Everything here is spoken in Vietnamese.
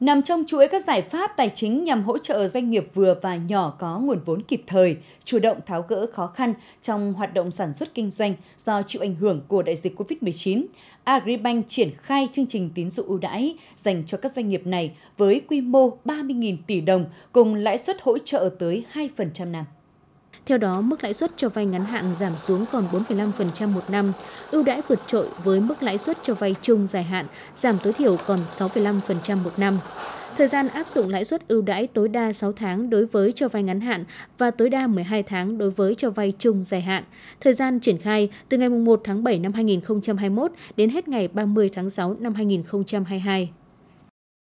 nằm trong chuỗi các giải pháp tài chính nhằm hỗ trợ doanh nghiệp vừa và nhỏ có nguồn vốn kịp thời, chủ động tháo gỡ khó khăn trong hoạt động sản xuất kinh doanh do chịu ảnh hưởng của đại dịch COVID-19. Agribank triển khai chương trình tín dụng ưu đãi dành cho các doanh nghiệp này với quy mô 30.000 tỷ đồng cùng lãi suất hỗ trợ tới 2% năm. Theo đó, mức lãi suất cho vay ngắn hạn giảm xuống còn 4,5% một năm, ưu đãi vượt trội với mức lãi suất cho vay chung dài hạn giảm tối thiểu còn 6,5% một năm. Thời gian áp dụng lãi suất ưu đãi tối đa 6 tháng đối với cho vay ngắn hạn và tối đa 12 tháng đối với cho vay chung dài hạn. Thời gian triển khai từ ngày 1 tháng 7 năm 2021 đến hết ngày 30 tháng 6 năm 2022.